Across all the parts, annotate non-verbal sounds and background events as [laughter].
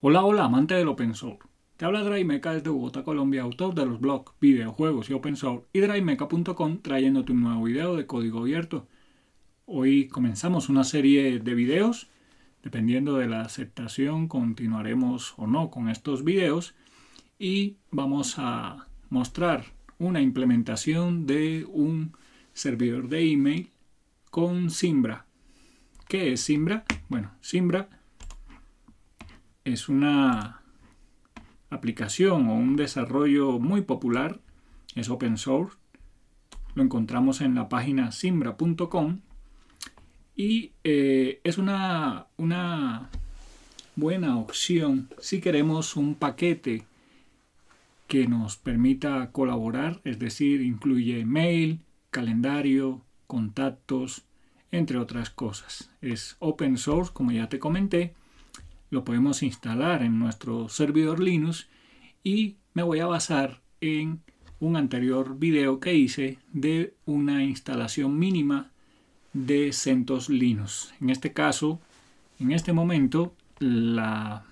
Hola, hola, amante del open source. Te habla Draimeca desde Bogotá, Colombia, autor de los blogs, videojuegos y open source y draimeca.com trayéndote un nuevo video de código abierto. Hoy comenzamos una serie de videos. Dependiendo de la aceptación continuaremos o no con estos videos y vamos a mostrar una implementación de un servidor de email con Simbra. ¿Qué es Simbra? Bueno, Simbra es una aplicación o un desarrollo muy popular, es open source, lo encontramos en la página simbra.com y eh, es una, una buena opción si queremos un paquete que nos permita colaborar, es decir, incluye mail, calendario, contactos, entre otras cosas. Es open source, como ya te comenté, lo podemos instalar en nuestro servidor Linux y me voy a basar en un anterior video que hice de una instalación mínima de CentOS Linux. En este caso, en este momento, la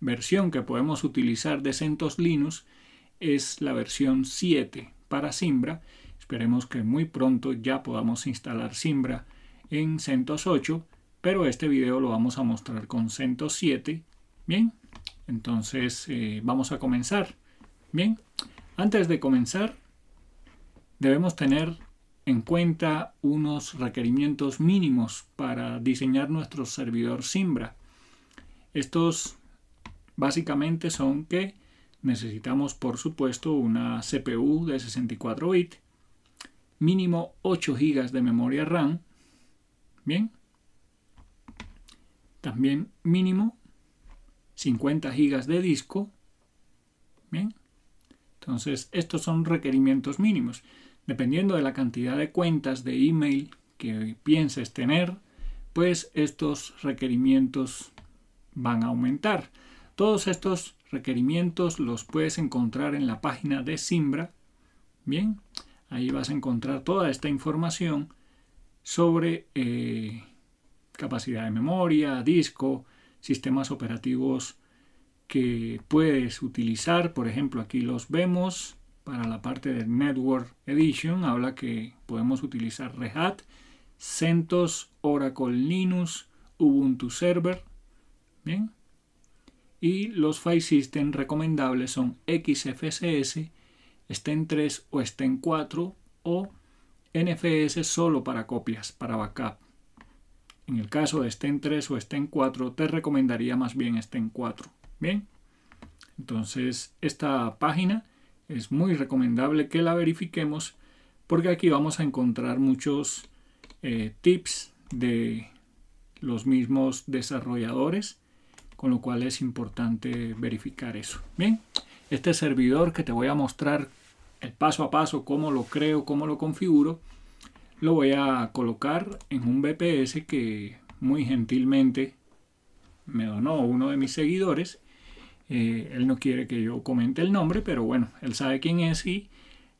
versión que podemos utilizar de CentOS Linux es la versión 7 para Simbra. Esperemos que muy pronto ya podamos instalar Simbra en CentOS 8 pero este video lo vamos a mostrar con 107 bien entonces eh, vamos a comenzar bien antes de comenzar debemos tener en cuenta unos requerimientos mínimos para diseñar nuestro servidor Simbra estos básicamente son que necesitamos por supuesto una CPU de 64 bits mínimo 8 GB de memoria RAM bien también mínimo 50 gigas de disco. Bien. Entonces, estos son requerimientos mínimos. Dependiendo de la cantidad de cuentas de email que pienses tener, pues estos requerimientos van a aumentar. Todos estos requerimientos los puedes encontrar en la página de Simbra. Bien, ahí vas a encontrar toda esta información sobre eh, capacidad de memoria, disco, sistemas operativos que puedes utilizar. Por ejemplo, aquí los vemos para la parte de Network Edition. Habla que podemos utilizar Red Hat, CentOS, Oracle Linux, Ubuntu Server. Bien. Y los file system recomendables son XFSS, estén 3 o estén 4 o NFS solo para copias, para backup. En el caso de estén 3 o estén 4, te recomendaría más bien estén 4. Bien, entonces esta página es muy recomendable que la verifiquemos porque aquí vamos a encontrar muchos eh, tips de los mismos desarrolladores, con lo cual es importante verificar eso. Bien, este servidor que te voy a mostrar el paso a paso, cómo lo creo, cómo lo configuro, lo voy a colocar en un BPS que muy gentilmente me donó uno de mis seguidores. Eh, él no quiere que yo comente el nombre, pero bueno, él sabe quién es y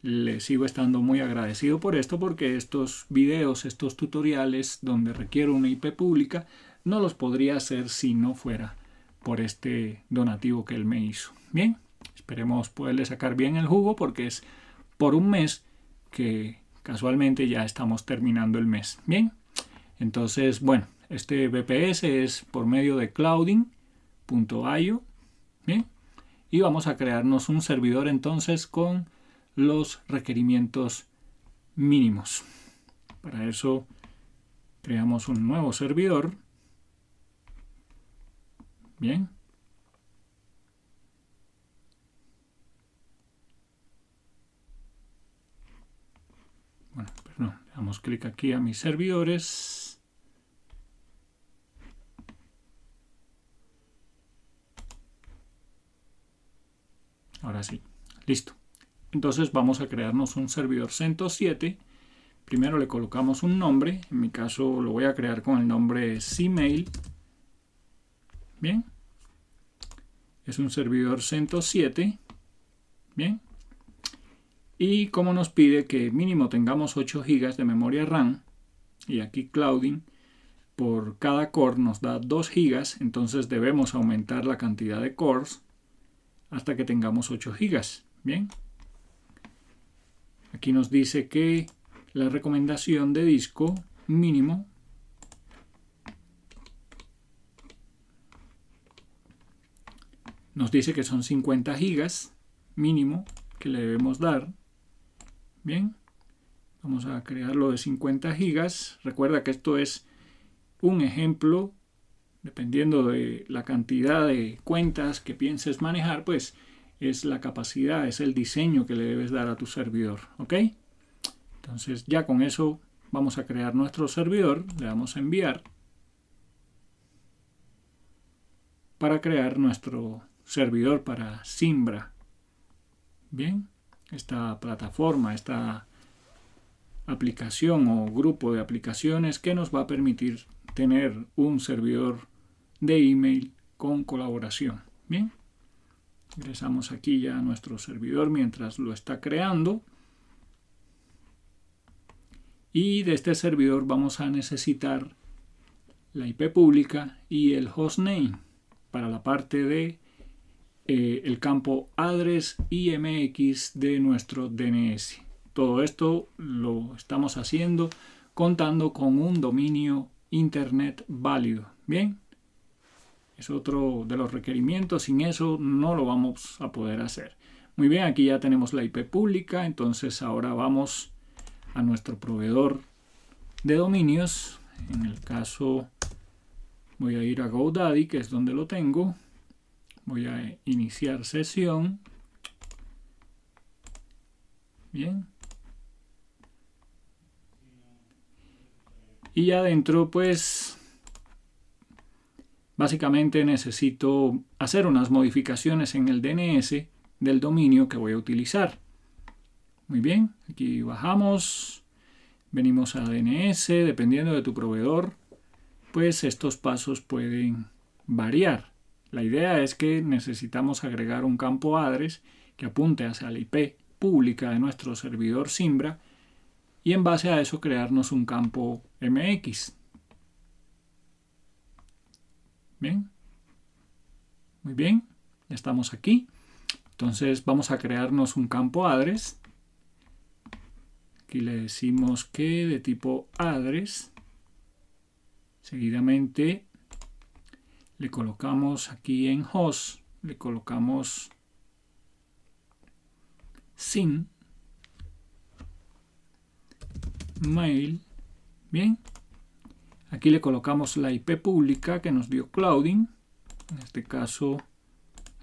le sigo estando muy agradecido por esto porque estos videos, estos tutoriales donde requiero una IP pública, no los podría hacer si no fuera por este donativo que él me hizo. Bien, esperemos poderle sacar bien el jugo porque es por un mes que Casualmente ya estamos terminando el mes. Bien, entonces, bueno, este BPS es por medio de clouding.io. Bien, y vamos a crearnos un servidor entonces con los requerimientos mínimos. Para eso creamos un nuevo servidor. Bien. damos clic aquí a mis servidores. Ahora sí, listo. Entonces vamos a crearnos un servidor 107. Primero le colocamos un nombre. En mi caso lo voy a crear con el nombre cmail Bien. Es un servidor 107. Bien y como nos pide que mínimo tengamos 8 GB de memoria RAM y aquí clouding por cada core nos da 2 GB entonces debemos aumentar la cantidad de cores hasta que tengamos 8 GB bien aquí nos dice que la recomendación de disco mínimo nos dice que son 50 GB mínimo que le debemos dar Bien, vamos a crearlo de 50 gigas. Recuerda que esto es un ejemplo. Dependiendo de la cantidad de cuentas que pienses manejar, pues es la capacidad, es el diseño que le debes dar a tu servidor. ¿Ok? Entonces ya con eso vamos a crear nuestro servidor. Le damos a enviar para crear nuestro servidor para Simbra. Bien esta plataforma, esta aplicación o grupo de aplicaciones que nos va a permitir tener un servidor de email con colaboración. Bien, ingresamos aquí ya a nuestro servidor mientras lo está creando. Y de este servidor vamos a necesitar la IP pública y el hostname para la parte de eh, el campo address IMX de nuestro DNS. Todo esto lo estamos haciendo contando con un dominio internet válido. Bien, es otro de los requerimientos. Sin eso no lo vamos a poder hacer. Muy bien, aquí ya tenemos la IP pública. Entonces ahora vamos a nuestro proveedor de dominios. En el caso voy a ir a GoDaddy, que es donde lo tengo. Voy a iniciar sesión. Bien. Y ya adentro pues básicamente necesito hacer unas modificaciones en el DNS del dominio que voy a utilizar. Muy bien, aquí bajamos, venimos a DNS, dependiendo de tu proveedor, pues estos pasos pueden variar. La idea es que necesitamos agregar un campo ADRES que apunte hacia la IP pública de nuestro servidor Simbra y en base a eso crearnos un campo MX. Bien, muy bien, ya estamos aquí. Entonces vamos a crearnos un campo ADRES. Aquí le decimos que de tipo ADRES. Seguidamente le colocamos aquí en host, le colocamos sin mail, bien, aquí le colocamos la IP pública que nos dio Clouding, en este caso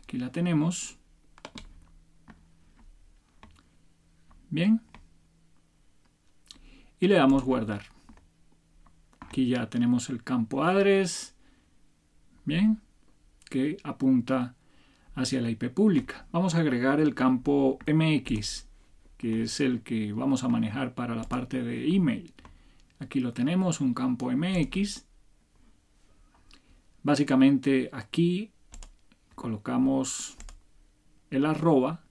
aquí la tenemos, bien, y le damos guardar. Aquí ya tenemos el campo address, Bien, que apunta hacia la IP pública. Vamos a agregar el campo MX, que es el que vamos a manejar para la parte de email. Aquí lo tenemos, un campo MX. Básicamente aquí colocamos el arroba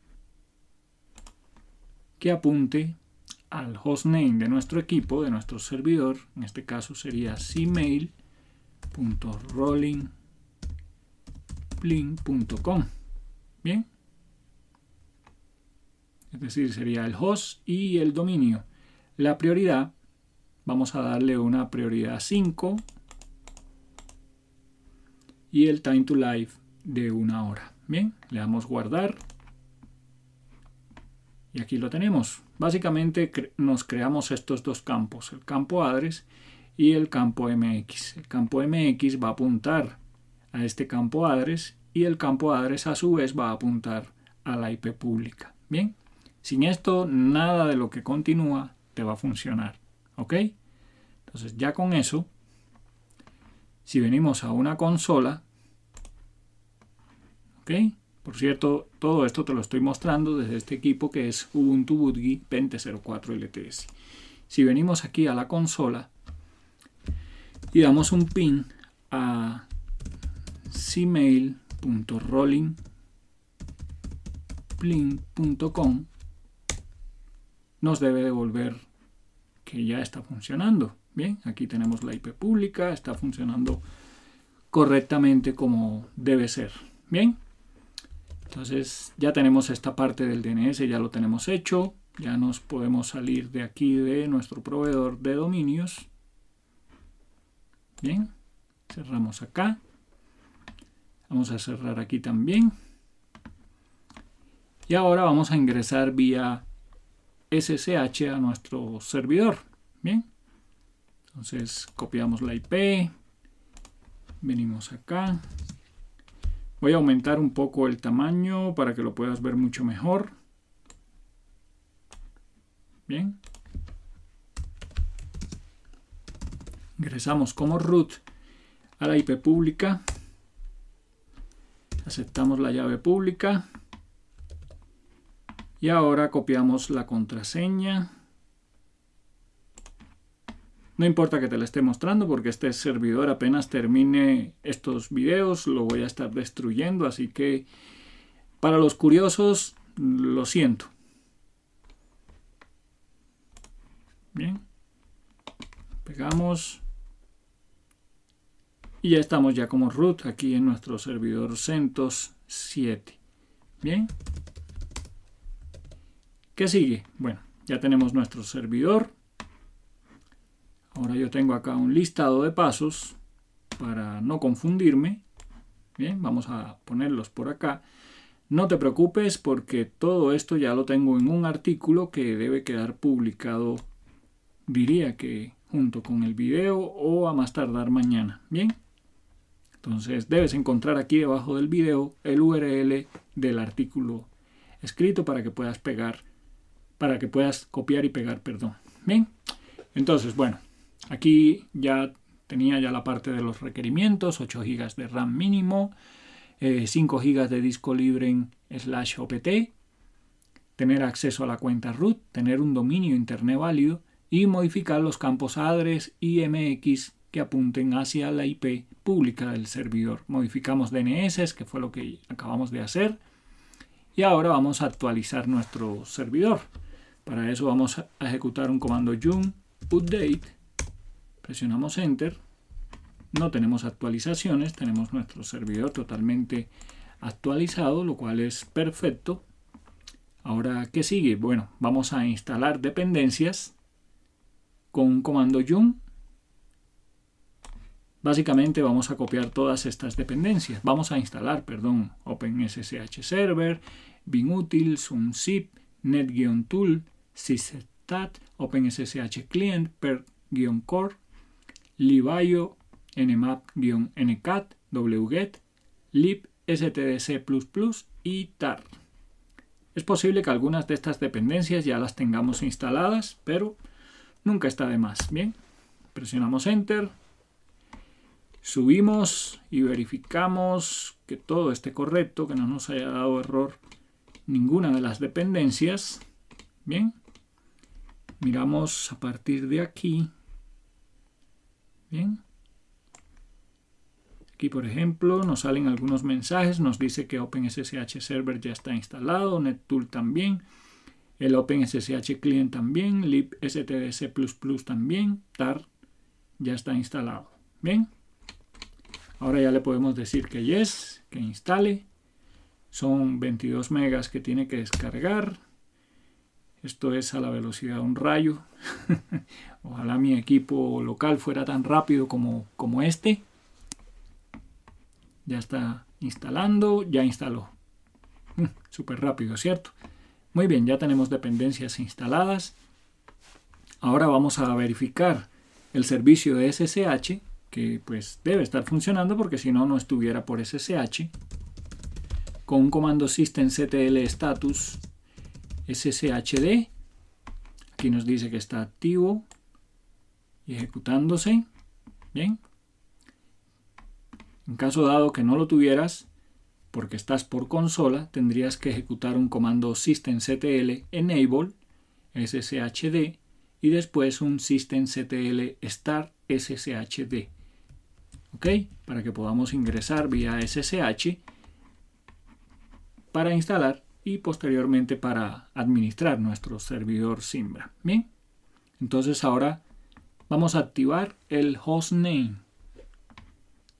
que apunte al hostname de nuestro equipo, de nuestro servidor. En este caso sería cmail.rolling.com puntocom Bien. Es decir, sería el host y el dominio. La prioridad, vamos a darle una prioridad 5 y el time to live de una hora. Bien, le damos guardar. Y aquí lo tenemos. Básicamente nos creamos estos dos campos, el campo address y el campo MX. El campo MX va a apuntar a este campo ADRES y el campo ADRES a su vez va a apuntar a la IP pública. Bien, sin esto nada de lo que continúa te va a funcionar. ¿Ok? Entonces ya con eso, si venimos a una consola, ¿ok? Por cierto, todo esto te lo estoy mostrando desde este equipo que es Ubuntu Budgie 2004 LTS. Si venimos aquí a la consola y damos un pin a cmail.rolling.com nos debe devolver que ya está funcionando. Bien, aquí tenemos la IP pública, está funcionando correctamente como debe ser. Bien, entonces ya tenemos esta parte del DNS, ya lo tenemos hecho. Ya nos podemos salir de aquí de nuestro proveedor de dominios. Bien, cerramos acá. Vamos a cerrar aquí también. Y ahora vamos a ingresar vía SSH a nuestro servidor. Bien. Entonces copiamos la IP. Venimos acá. Voy a aumentar un poco el tamaño para que lo puedas ver mucho mejor. Bien. Ingresamos como root a la IP pública aceptamos la llave pública y ahora copiamos la contraseña no importa que te la esté mostrando porque este servidor apenas termine estos videos lo voy a estar destruyendo así que para los curiosos lo siento bien pegamos y ya estamos ya como root aquí en nuestro servidor CentOS 7. Bien. ¿Qué sigue? Bueno, ya tenemos nuestro servidor. Ahora yo tengo acá un listado de pasos para no confundirme. Bien, vamos a ponerlos por acá. No te preocupes porque todo esto ya lo tengo en un artículo que debe quedar publicado, diría que junto con el video o a más tardar mañana. Bien. Entonces debes encontrar aquí debajo del video el URL del artículo escrito para que puedas pegar, para que puedas copiar y pegar, perdón. Bien, entonces bueno, aquí ya tenía ya la parte de los requerimientos, 8 GB de RAM mínimo, 5 eh, GB de disco libre en slash OPT, tener acceso a la cuenta root, tener un dominio internet válido y modificar los campos y e MX que apunten hacia la IP pública del servidor. Modificamos DNS, que fue lo que acabamos de hacer. Y ahora vamos a actualizar nuestro servidor. Para eso vamos a ejecutar un comando yum update. Presionamos enter. No tenemos actualizaciones, tenemos nuestro servidor totalmente actualizado, lo cual es perfecto. Ahora, ¿qué sigue? Bueno, vamos a instalar dependencias con un comando yum Básicamente vamos a copiar todas estas dependencias. Vamos a instalar, perdón, OpenSSH Server, BinUtils, unzip, net-tool, systat, OpenSSH client, per-core, libio, nmap-ncat, wget, lib, stdc++ y tar. Es posible que algunas de estas dependencias ya las tengamos instaladas, pero nunca está de más. Bien, presionamos Enter, subimos y verificamos que todo esté correcto, que no nos haya dado error ninguna de las dependencias. Bien, miramos a partir de aquí. Bien, aquí por ejemplo nos salen algunos mensajes, nos dice que OpenSSH Server ya está instalado, NetTool también, el OpenSSH Client también, libstdc++ también, TAR ya está instalado. Bien. Ahora ya le podemos decir que yes, que instale. Son 22 megas que tiene que descargar. Esto es a la velocidad de un rayo. [laughs] Ojalá mi equipo local fuera tan rápido como, como este. Ya está instalando, ya instaló. [laughs] Súper rápido, ¿cierto? Muy bien, ya tenemos dependencias instaladas. Ahora vamos a verificar el servicio de SSH que pues debe estar funcionando porque si no, no estuviera por SSH. Con un comando systemctl status sshd. Aquí nos dice que está activo y ejecutándose. Bien. En caso dado que no lo tuvieras, porque estás por consola, tendrías que ejecutar un comando systemctl enable sshd y después un systemctl start sshd. ¿ok? Para que podamos ingresar vía SSH para instalar y posteriormente para administrar nuestro servidor Simbra. Bien, entonces ahora vamos a activar el hostname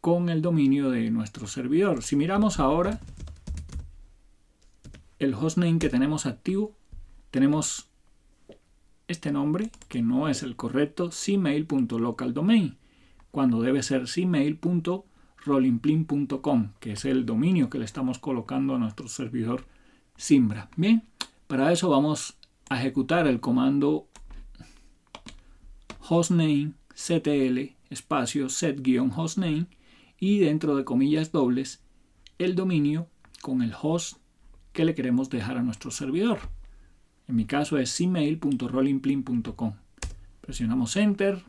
con el dominio de nuestro servidor. Si miramos ahora el hostname que tenemos activo, tenemos este nombre que no es el correcto, cmail.localdomain cuando debe ser cmail.rollingplin.com, que es el dominio que le estamos colocando a nuestro servidor Simbra. Bien, para eso vamos a ejecutar el comando hostname ctl espacio set-hostname y dentro de comillas dobles el dominio con el host que le queremos dejar a nuestro servidor. En mi caso es email.rollingplin.com. Presionamos enter,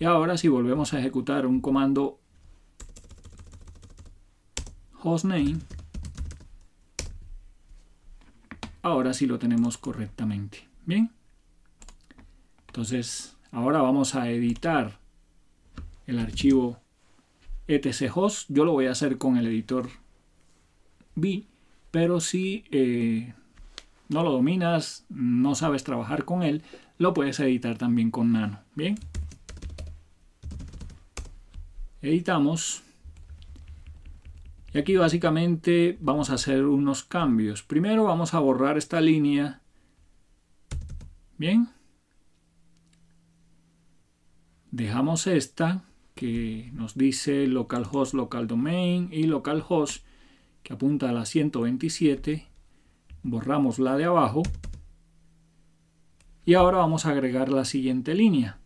y ahora si volvemos a ejecutar un comando hostname, ahora sí lo tenemos correctamente. Bien. Entonces, ahora vamos a editar el archivo etchost. Yo lo voy a hacer con el editor vi pero si eh, no lo dominas, no sabes trabajar con él, lo puedes editar también con Nano. Bien editamos y aquí básicamente vamos a hacer unos cambios primero vamos a borrar esta línea bien dejamos esta que nos dice localhost local domain y localhost que apunta a la 127 borramos la de abajo y ahora vamos a agregar la siguiente línea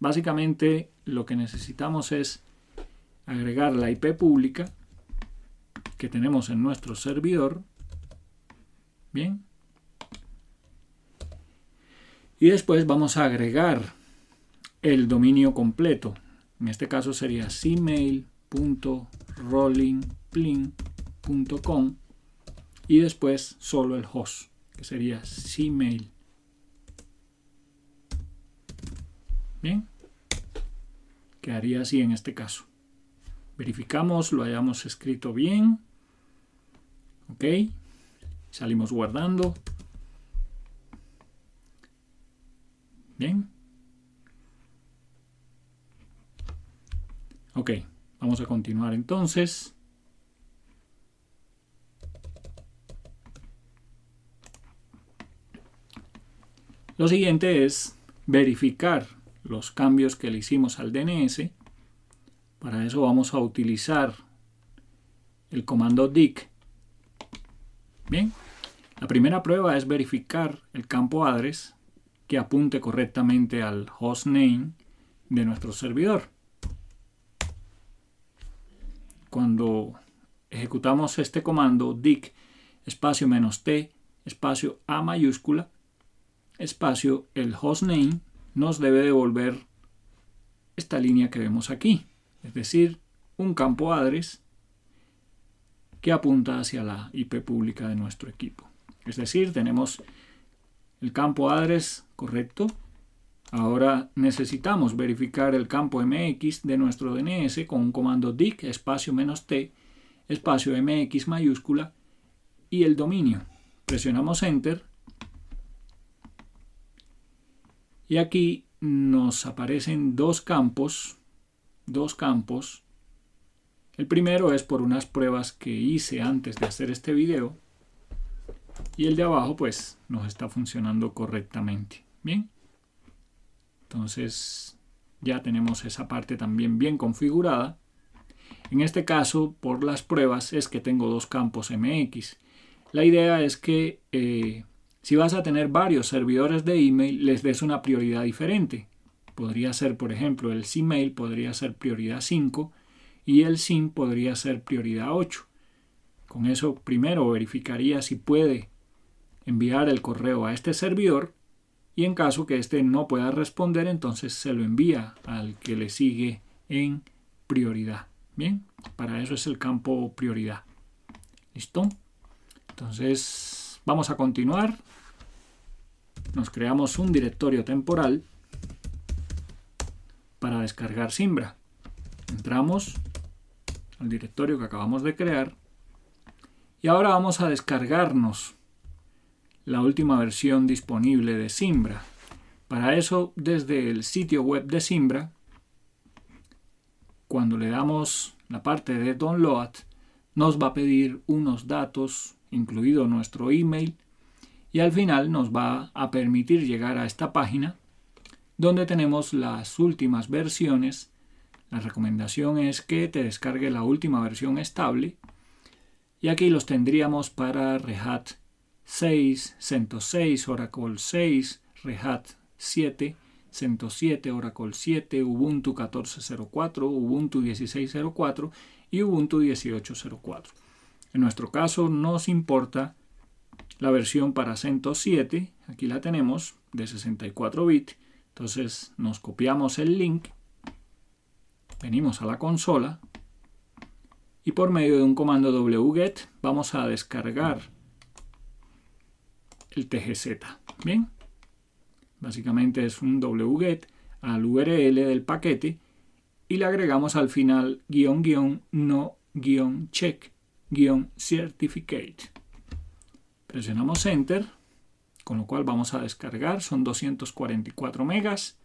básicamente lo que necesitamos es agregar la IP pública que tenemos en nuestro servidor. Bien. Y después vamos a agregar el dominio completo. En este caso sería gmail.rollingplin.com y después solo el host, que sería cmail Bien. Quedaría así en este caso verificamos lo hayamos escrito bien ok salimos guardando bien ok vamos a continuar entonces Lo siguiente es verificar los cambios que le hicimos al DNS para eso vamos a utilizar el comando dic. Bien, la primera prueba es verificar el campo address que apunte correctamente al hostname de nuestro servidor. Cuando ejecutamos este comando dic espacio menos t espacio a mayúscula espacio el hostname nos debe devolver esta línea que vemos aquí es decir, un campo ADRES que apunta hacia la IP pública de nuestro equipo. Es decir, tenemos el campo ADRES correcto. Ahora necesitamos verificar el campo MX de nuestro DNS con un comando dic espacio menos t espacio MX mayúscula y el dominio. Presionamos Enter y aquí nos aparecen dos campos dos campos. El primero es por unas pruebas que hice antes de hacer este video. Y el de abajo pues nos está funcionando correctamente. Bien. Entonces ya tenemos esa parte también bien configurada. En este caso, por las pruebas, es que tengo dos campos MX. La idea es que eh, si vas a tener varios servidores de email, les des una prioridad diferente podría ser, por ejemplo, el CMail podría ser prioridad 5 y el SIM podría ser prioridad 8. Con eso primero verificaría si puede enviar el correo a este servidor y en caso que éste no pueda responder, entonces se lo envía al que le sigue en prioridad. Bien, para eso es el campo prioridad. ¿Listo? Entonces vamos a continuar. Nos creamos un directorio temporal para descargar Simbra. Entramos al directorio que acabamos de crear y ahora vamos a descargarnos la última versión disponible de Simbra. Para eso, desde el sitio web de Simbra, cuando le damos la parte de Download, nos va a pedir unos datos, incluido nuestro email, y al final nos va a permitir llegar a esta página donde tenemos las últimas versiones. La recomendación es que te descargue la última versión estable. Y aquí los tendríamos para Rehat 6, 106, Oracle 6, Rehat 7, 107, Oracle 7, Ubuntu 14.04, Ubuntu 16.04 y Ubuntu 18.04. En nuestro caso nos importa la versión para 107, aquí la tenemos, de 64 bits, entonces nos copiamos el link, venimos a la consola y por medio de un comando wget vamos a descargar el tgz. Bien, básicamente es un wget al url del paquete y le agregamos al final guión guión no guión check guión certificate. Presionamos enter con lo cual vamos a descargar, son 244 megas.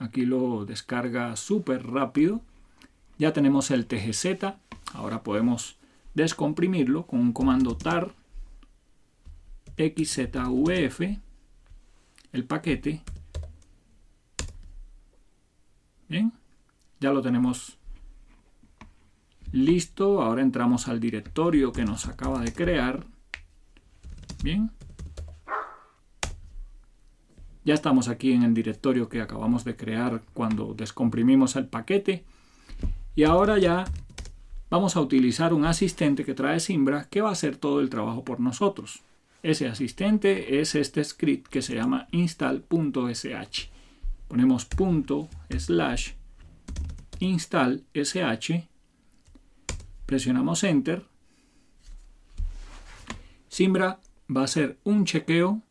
Aquí lo descarga súper rápido. Ya tenemos el TGZ, ahora podemos descomprimirlo con un comando tar xzvf, el paquete. Bien, ya lo tenemos listo. Ahora entramos al directorio que nos acaba de crear. Bien, ya estamos aquí en el directorio que acabamos de crear cuando descomprimimos el paquete. Y ahora ya vamos a utilizar un asistente que trae Simbra que va a hacer todo el trabajo por nosotros. Ese asistente es este script que se llama install.sh. Ponemos punto slash install.sh presionamos enter. Simbra va a hacer un chequeo.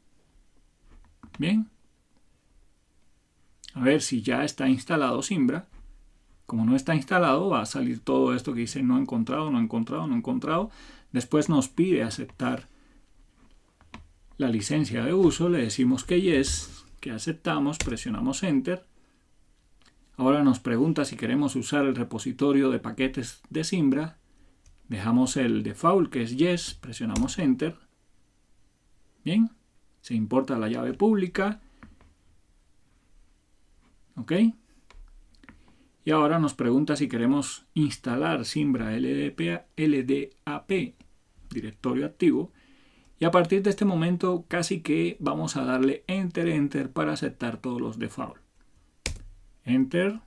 Bien, a ver si ya está instalado Simbra. Como no está instalado, va a salir todo esto que dice no encontrado, no encontrado, no encontrado. Después nos pide aceptar la licencia de uso, le decimos que yes, que aceptamos, presionamos enter. Ahora nos pregunta si queremos usar el repositorio de paquetes de Simbra. Dejamos el default que es yes, presionamos enter. Bien, se importa la llave pública ¿Ok? Y ahora nos pregunta si queremos instalar Simbra LDP, LDAP, directorio activo. Y a partir de este momento casi que vamos a darle Enter, Enter para aceptar todos los default. Enter,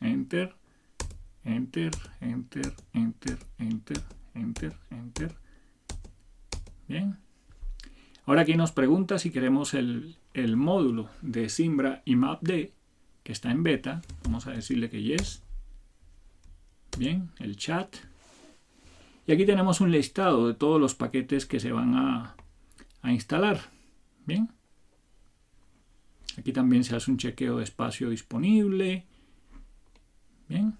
Enter, Enter, Enter, Enter, Enter, Enter, Enter. Bien. Ahora aquí nos pregunta si queremos el, el módulo de Simbra y MapD que está en beta. Vamos a decirle que yes. Bien, el chat. Y aquí tenemos un listado de todos los paquetes que se van a, a instalar. Bien. Aquí también se hace un chequeo de espacio disponible. Bien.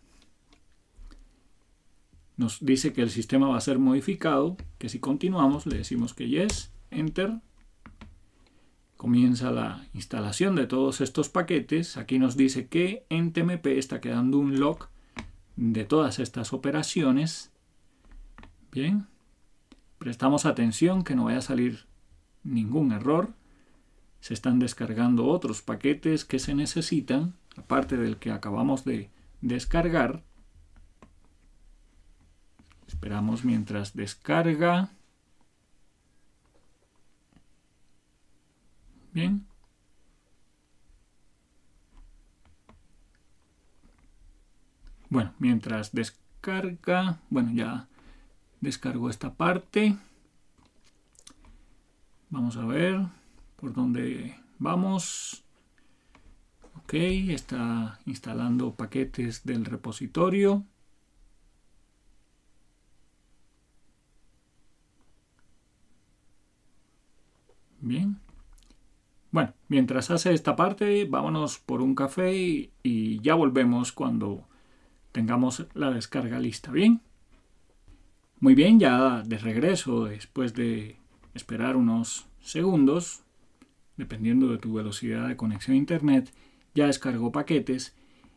Nos dice que el sistema va a ser modificado, que si continuamos le decimos que yes, enter comienza la instalación de todos estos paquetes. Aquí nos dice que en TMP está quedando un log de todas estas operaciones. Bien, prestamos atención que no vaya a salir ningún error. Se están descargando otros paquetes que se necesitan, aparte del que acabamos de descargar. Esperamos mientras descarga. Bueno, mientras descarga, bueno, ya descargo esta parte. Vamos a ver por dónde vamos. Ok, está instalando paquetes del repositorio. Bien. Bueno, mientras hace esta parte, vámonos por un café y, ya volvemos cuando tengamos la descarga lista, ¿bien? Muy bien, ya de regreso, después de esperar unos segundos, dependiendo de tu velocidad de conexión a Internet, ya descargó paquetes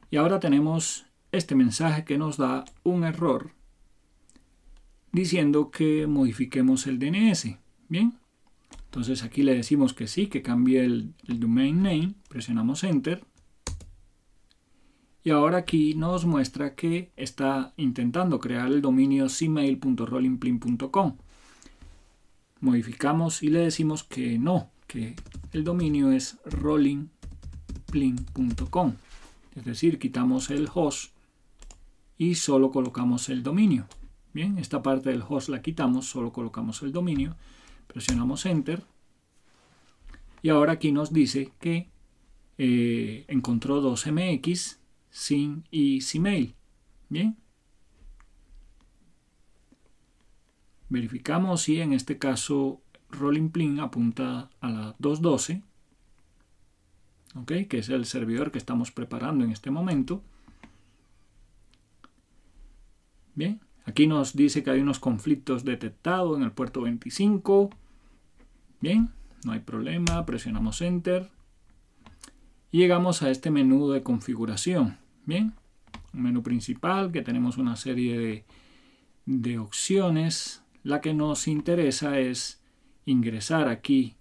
y ahora tenemos este mensaje que nos da un error diciendo que modifiquemos el DNS. Bien, entonces aquí le decimos que sí, que cambie el, domain name, presionamos enter. Y ahora aquí nos muestra que está intentando crear el dominio cmail.rollingplin.com. Modificamos y le decimos que no, que el dominio es rollingplin.com. Es decir, quitamos el host y solo colocamos el dominio. Bien, esta parte del host la quitamos, solo colocamos el dominio. Presionamos Enter. Y ahora aquí nos dice que eh, encontró 2 MX sin y mail Bien. Verificamos si en este caso Rolling Plin apunta a la 212, ¿ok? que es el servidor que estamos preparando en este momento. Bien, aquí nos dice que hay unos conflictos detectados en el puerto 25, Bien, no hay problema, presionamos Enter y llegamos a este menú de configuración. Bien, un menú principal que tenemos una serie de, opciones. La que nos interesa es ingresar aquí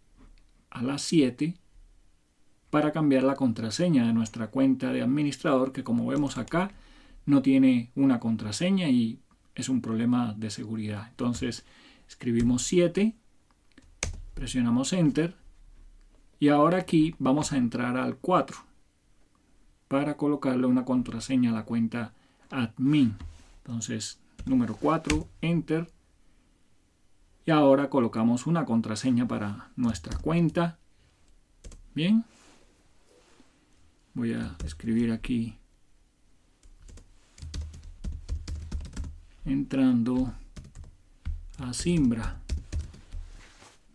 a las 7 para cambiar la contraseña de nuestra cuenta de administrador que como vemos acá no tiene una contraseña y es un problema de seguridad. Entonces escribimos 7 Presionamos Enter. Y ahora aquí vamos a entrar al 4 para colocarle una contraseña a la cuenta admin. Entonces, número 4, Enter. Y ahora colocamos una contraseña para nuestra cuenta. Bien. Voy a escribir aquí. Entrando a Simbra.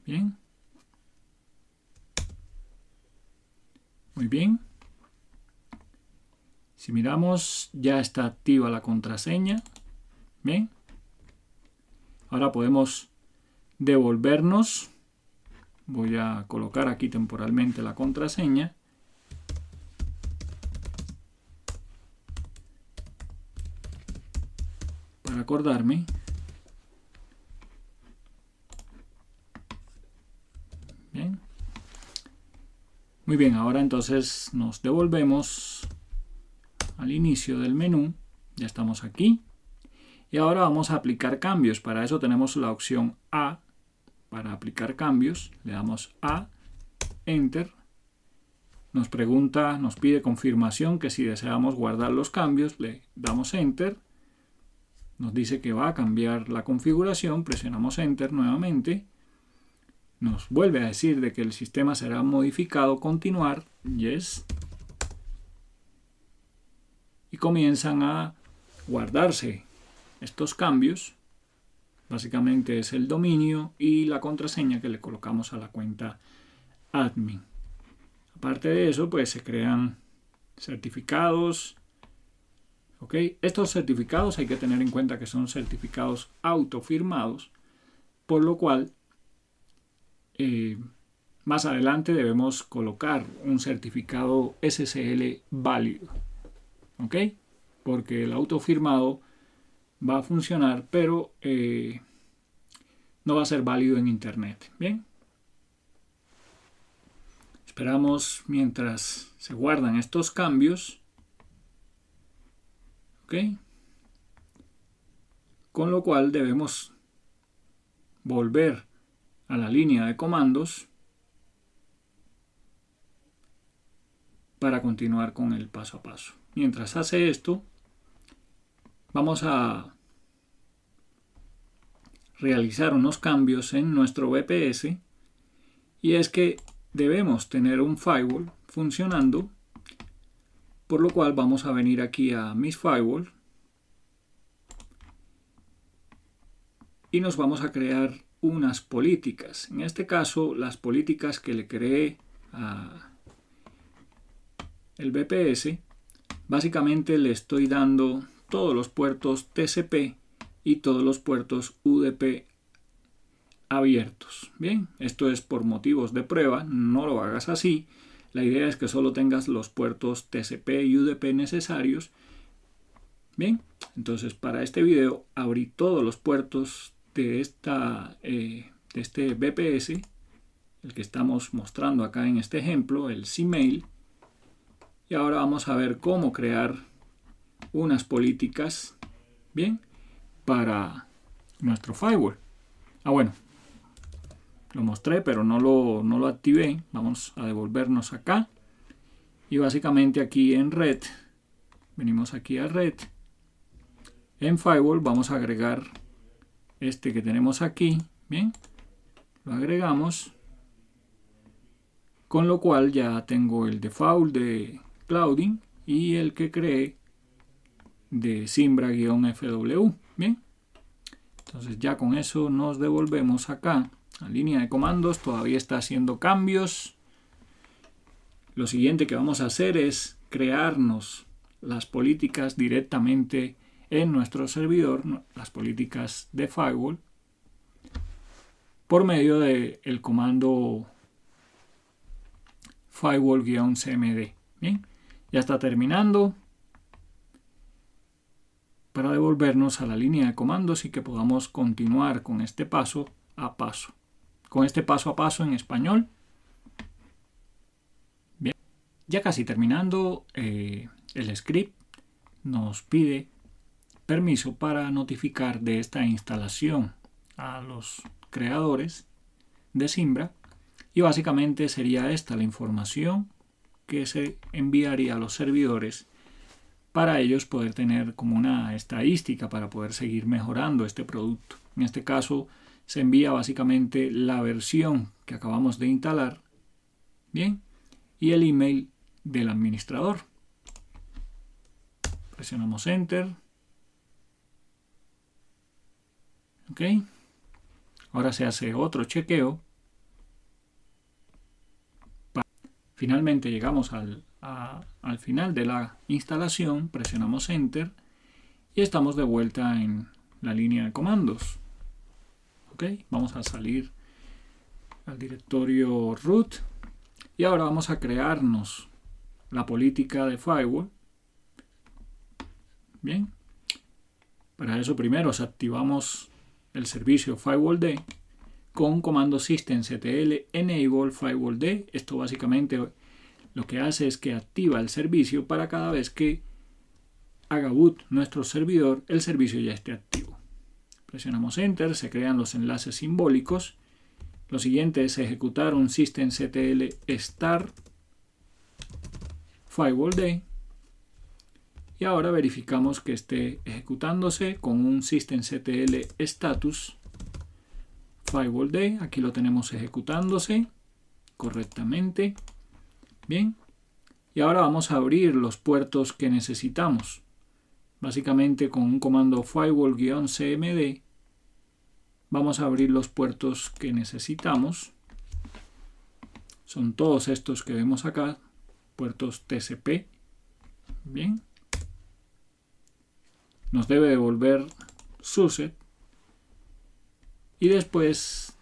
Bien. Muy bien. Si miramos, ya está activa la contraseña. Bien. Ahora podemos devolvernos. Voy a colocar aquí temporalmente la contraseña. Para acordarme. Muy bien, ahora entonces nos devolvemos al inicio del menú. Ya estamos aquí. Y ahora vamos a aplicar cambios. Para eso tenemos la opción A para aplicar cambios. Le damos A, Enter. Nos pregunta, nos pide confirmación que si deseamos guardar los cambios, le damos Enter. Nos dice que va a cambiar la configuración, presionamos Enter nuevamente nos vuelve a decir de que el sistema será modificado, continuar, yes, y comienzan a guardarse estos cambios, básicamente es el dominio y la contraseña que le colocamos a la cuenta admin. Aparte de eso, pues se crean certificados, ¿ok? Estos certificados hay que tener en cuenta que son certificados autofirmados, por lo cual eh, más adelante debemos colocar un certificado SSL válido. ¿Ok? Porque el auto firmado va a funcionar, pero eh, no va a ser válido en Internet. Bien. Esperamos mientras se guardan estos cambios. ¿Ok? Con lo cual debemos volver a la línea de comandos para continuar con el paso a paso. Mientras hace esto, vamos a realizar unos cambios en nuestro VPS y es que debemos tener un firewall funcionando por lo cual vamos a venir aquí a mis firewall y nos vamos a crear unas políticas. En este caso, las políticas que le cree a el BPS, básicamente le estoy dando todos los puertos TCP y todos los puertos UDP abiertos. Bien, esto es por motivos de prueba, no lo hagas así. La idea es que solo tengas los puertos TCP y UDP necesarios. Bien, entonces para este video abrí todos los puertos de, esta, eh, de este BPS, el que estamos mostrando acá en este ejemplo, el Cmail. Y ahora vamos a ver cómo crear unas políticas, bien, para nuestro firewall. Ah, bueno, lo mostré, pero no no lo activé. Vamos a devolvernos acá. Y básicamente aquí en red, venimos aquí a red. En firewall vamos a agregar este que tenemos aquí, bien, lo agregamos, con lo cual ya tengo el default de Clouding y el que creé de Simbra-FW, bien. Entonces ya con eso nos devolvemos acá a línea de comandos, todavía está haciendo cambios. Lo siguiente que vamos a hacer es crearnos las políticas directamente en nuestro servidor las políticas de firewall por medio del comando firewall-cmd. Bien, ya está terminando. Para devolvernos a la línea de comandos y que podamos continuar con este paso a paso. Con este paso a paso en español. Bien, ya casi terminando eh, el script nos pide permiso para notificar de esta instalación a los creadores de Simbra y básicamente sería esta la información que se enviaría a los servidores para ellos poder tener como una estadística para poder seguir mejorando este producto. En este caso se envía básicamente la versión que acabamos de instalar, bien, y el email del administrador. Presionamos Enter. ¿Ok? Ahora se hace otro chequeo. Finalmente llegamos al, final de la instalación, presionamos Enter y estamos de vuelta en la línea de comandos. ¿Ok? Vamos a salir al directorio root y ahora vamos a crearnos la política de firewall. Bien. Para eso primero se activamos el servicio Firewall D con comando systemctl enable firewall d. Esto básicamente lo que hace es que activa el servicio para cada vez que haga boot nuestro servidor, el servicio ya esté activo. Presionamos enter, se crean los enlaces simbólicos. Lo siguiente es ejecutar un systemctl start firewall d y ahora verificamos que esté ejecutándose con un systemctl status firewall day. Aquí lo tenemos ejecutándose correctamente. Bien. Y ahora vamos a abrir los puertos que necesitamos. Básicamente con un comando firewall-cmd vamos a abrir los puertos que necesitamos. Son todos estos que vemos acá, puertos TCP. Bien nos debe devolver suset y después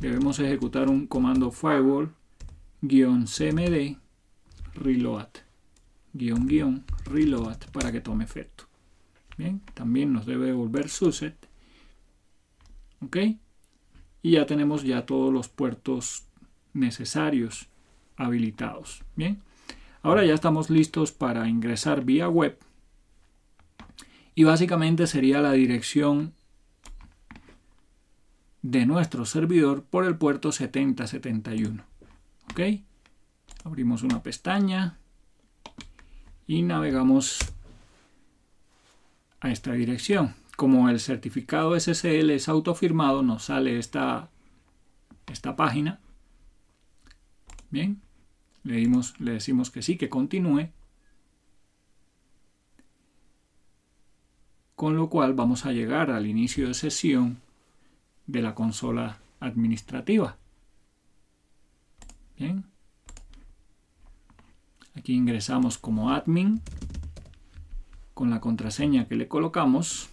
debemos ejecutar un comando firewall cmd reload reload para que tome efecto bien también nos debe devolver suset ok y ya tenemos ya todos los puertos necesarios habilitados bien ahora ya estamos listos para ingresar vía web y básicamente sería la dirección de nuestro servidor por el puerto 7071. ¿Ok? Abrimos una pestaña y navegamos a esta dirección. Como el certificado SSL es autofirmado, nos sale esta, esta página. Bien, le, dimos, le decimos que sí, que continúe. con lo cual vamos a llegar al inicio de sesión de la consola administrativa. Bien. Aquí ingresamos como admin con la contraseña que le colocamos.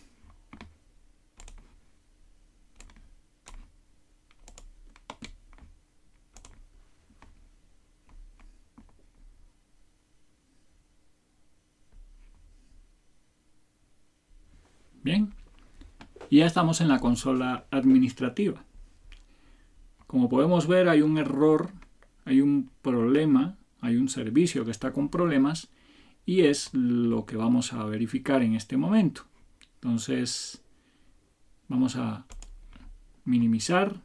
Y ya estamos en la consola administrativa. Como podemos ver hay un error, hay un problema, hay un servicio que está con problemas y es lo que vamos a verificar en este momento. Entonces vamos a minimizar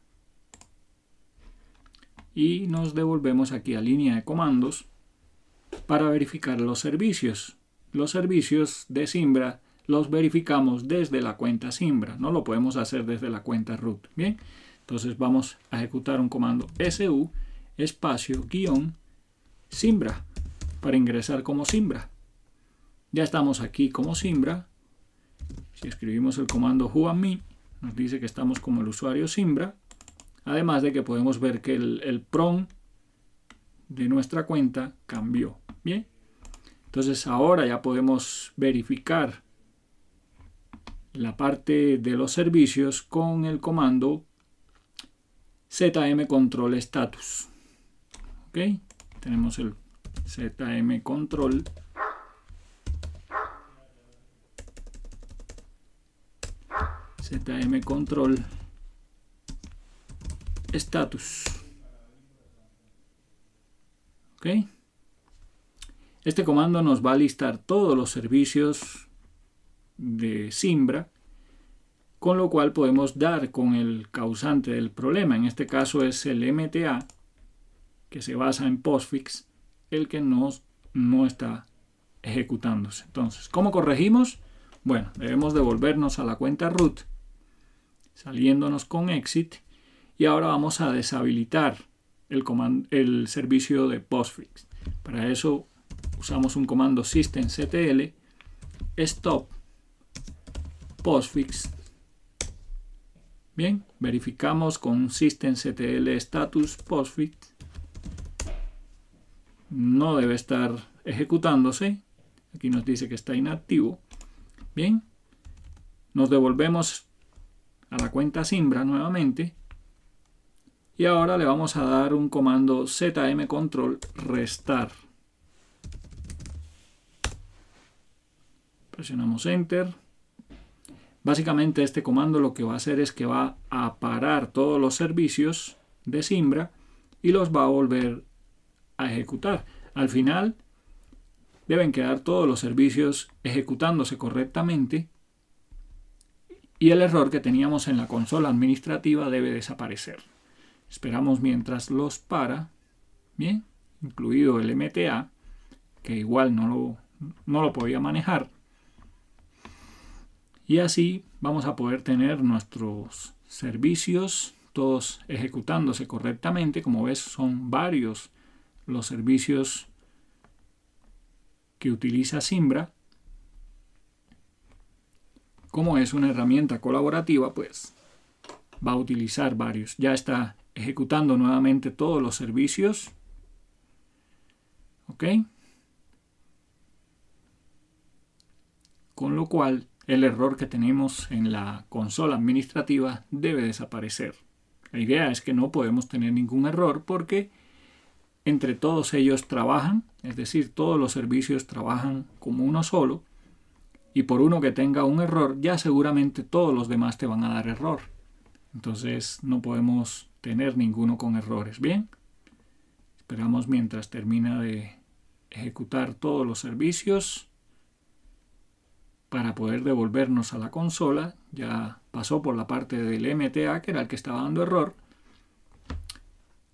y nos devolvemos aquí a línea de comandos para verificar los servicios. Los servicios de Simbra los verificamos desde la cuenta Simbra. No lo podemos hacer desde la cuenta root. Bien, entonces vamos a ejecutar un comando su espacio guión Simbra para ingresar como Simbra. Ya estamos aquí como Simbra. Si escribimos el comando whoami nos dice que estamos como el usuario Simbra. Además de que podemos ver que el, el prom de nuestra cuenta cambió. Bien, entonces ahora ya podemos verificar la parte de los servicios con el comando ZM control status. ¿Ok? Tenemos el ZM control. ZM control status. ¿Ok? Este comando nos va a listar todos los servicios de simbra, con lo cual podemos dar con el causante del problema. En este caso es el MTA, que se basa en postfix, el que nos, no está ejecutándose. Entonces, ¿cómo corregimos? Bueno, debemos devolvernos a la cuenta root, saliéndonos con exit, y ahora vamos a deshabilitar el, el servicio de postfix. Para eso usamos un comando systemctl stop postfix. Bien, verificamos con systemctl status postfix. No debe estar ejecutándose. Aquí nos dice que está inactivo. Bien, nos devolvemos a la cuenta Simbra nuevamente. Y ahora le vamos a dar un comando zm control restar. Presionamos enter. Básicamente este comando lo que va a hacer es que va a parar todos los servicios de Simbra y los va a volver a ejecutar. Al final deben quedar todos los servicios ejecutándose correctamente y el error que teníamos en la consola administrativa debe desaparecer. Esperamos mientras los para, bien, incluido el MTA, que igual no lo, no lo podía manejar y así vamos a poder tener nuestros servicios todos ejecutándose correctamente. Como ves, son varios los servicios que utiliza Simbra. Como es una herramienta colaborativa, pues va a utilizar varios. Ya está ejecutando nuevamente todos los servicios. ¿Ok? Con lo cual el error que tenemos en la consola administrativa debe desaparecer. La idea es que no podemos tener ningún error porque entre todos ellos trabajan, es decir, todos los servicios trabajan como uno solo, y por uno que tenga un error, ya seguramente todos los demás te van a dar error. Entonces no podemos tener ninguno con errores. Bien, esperamos mientras termina de ejecutar todos los servicios para poder devolvernos a la consola. Ya pasó por la parte del MTA, que era el que estaba dando error.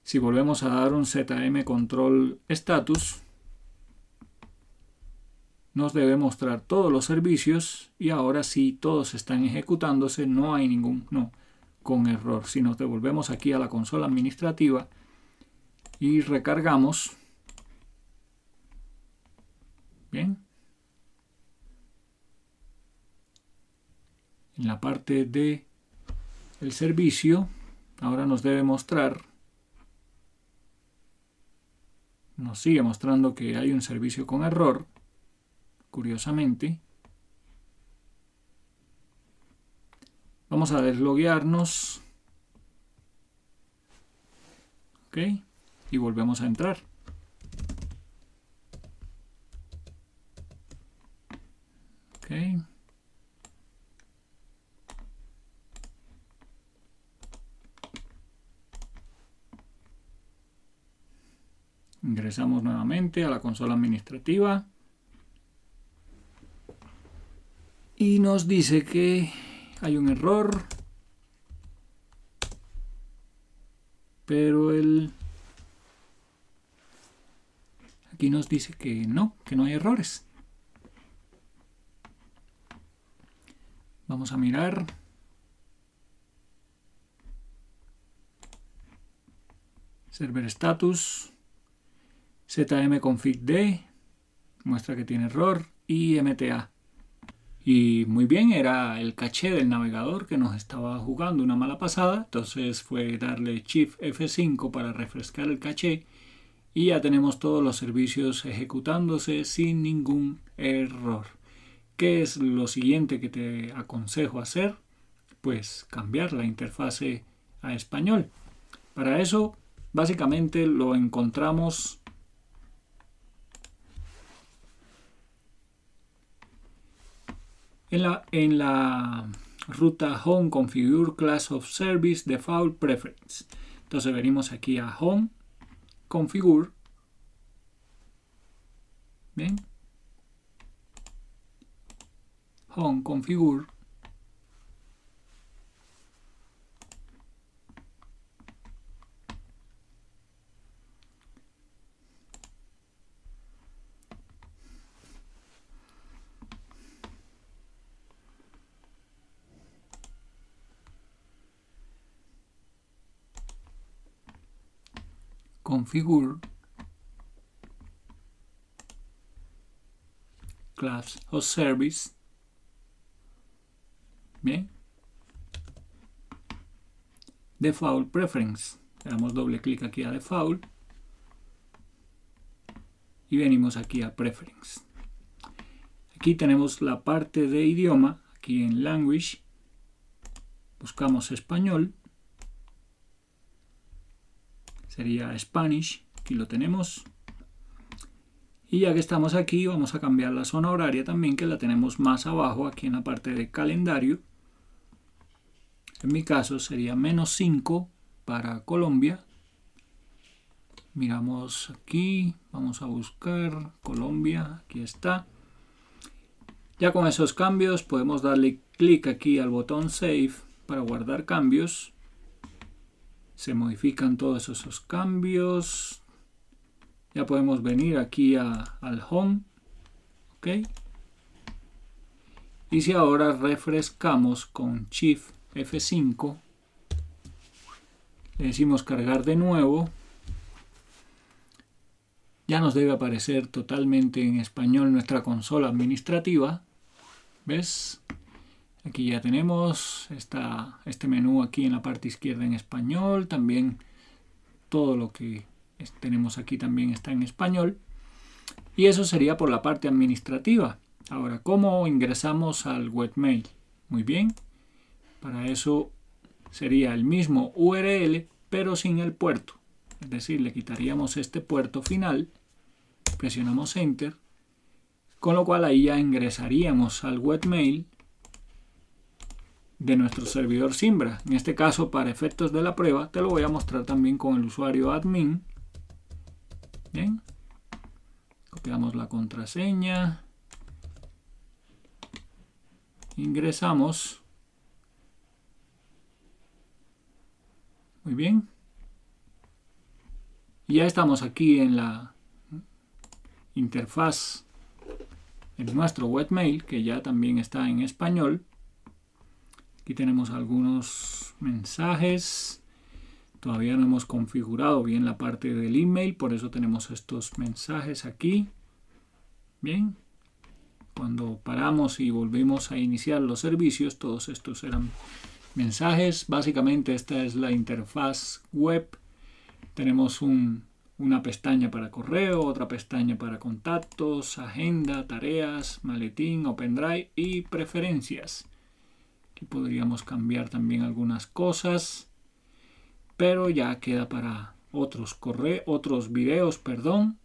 Si volvemos a dar un ZM control status, nos debe mostrar todos los servicios y ahora sí todos están ejecutándose, no hay ningún no con error. Si nos devolvemos aquí a la consola administrativa y recargamos, bien, en la parte de el servicio ahora nos debe mostrar nos sigue mostrando que hay un servicio con error curiosamente vamos a desloguearnos ok y volvemos a entrar ok Ingresamos nuevamente a la consola administrativa. Y nos dice que hay un error. Pero el... Aquí nos dice que no, que no hay errores. Vamos a mirar. Server status zmconfig.d muestra que tiene error y mta. Y muy bien, era el caché del navegador que nos estaba jugando una mala pasada. Entonces fue darle Shift F5 para refrescar el caché. Y ya tenemos todos los servicios ejecutándose sin ningún error. ¿Qué es lo siguiente que te aconsejo hacer? Pues cambiar la interfase a español. Para eso, básicamente lo encontramos en la, en la ruta Home Configure Class of Service Default Preference. Entonces venimos aquí a Home, Configure. Bien. Home Configure. configure class o service. Bien. Default preference. Le damos doble clic aquí a default. Y venimos aquí a preference. Aquí tenemos la parte de idioma, aquí en language. Buscamos español sería Spanish, aquí lo tenemos. Y ya que estamos aquí, vamos a cambiar la zona horaria también, que la tenemos más abajo, aquí en la parte de calendario. En mi caso sería menos 5 para Colombia. Miramos aquí, vamos a buscar Colombia, aquí está. Ya con esos cambios podemos darle clic aquí al botón Save para guardar cambios se modifican todos esos cambios. Ya podemos venir aquí al home. ¿Ok? Y si ahora refrescamos con Shift F5, le decimos cargar de nuevo, ya nos debe aparecer totalmente en español nuestra consola administrativa. ¿Ves? Aquí ya tenemos este menú aquí en la parte izquierda en español. También todo lo que tenemos aquí también está en español. Y eso sería por la parte administrativa. Ahora, ¿cómo ingresamos al webmail? Muy bien. Para eso sería el mismo URL, pero sin el puerto. Es decir, le quitaríamos este puerto final. Presionamos Enter. Con lo cual ahí ya ingresaríamos al webmail de nuestro servidor Simbra. En este caso, para efectos de la prueba, te lo voy a mostrar también con el usuario admin. Bien. Copiamos la contraseña. Ingresamos. Muy bien. ya estamos aquí en la interfaz en nuestro webmail, que ya también está en español. Aquí tenemos algunos mensajes. Todavía no hemos configurado bien la parte del email, por eso tenemos estos mensajes aquí. Bien. Cuando paramos y volvemos a iniciar los servicios, todos estos eran mensajes. Básicamente esta es la interfaz web. Tenemos una pestaña para correo, otra pestaña para contactos, agenda, tareas, maletín, open drive y preferencias. Aquí podríamos cambiar también algunas cosas, pero ya queda para otros corre otros videos, perdón,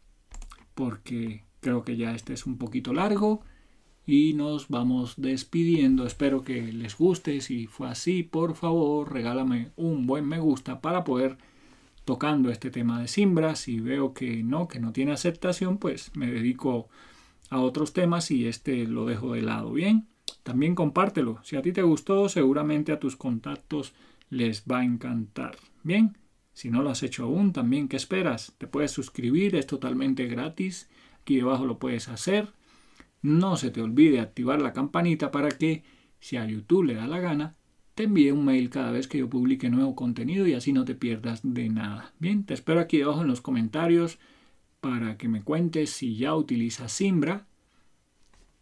porque creo que ya este es un poquito largo y nos vamos despidiendo. Espero que les guste. Si fue así, por favor, regálame un buen me gusta para poder tocando este tema de Simbra. Si veo que no, que no tiene aceptación, pues me dedico a otros temas y este lo dejo de lado. Bien también compártelo. Si a ti te gustó, seguramente a tus contactos les va a encantar. Bien, si no lo has hecho aún, también, ¿qué esperas? Te puedes suscribir, es totalmente gratis. Aquí debajo lo puedes hacer. No se te olvide activar la campanita para que, si a YouTube le da la gana, te envíe un mail cada vez que yo publique nuevo contenido y así no te pierdas de nada. Bien, te espero aquí debajo en los comentarios para que me cuentes si ya utilizas Simbra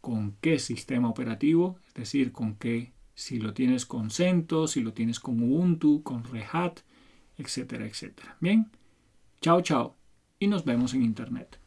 con qué sistema operativo, es decir, con qué, si lo tienes con CentOS, si lo tienes con Ubuntu, con Red Hat, etcétera, etcétera. Bien, chao, chao y nos vemos en Internet.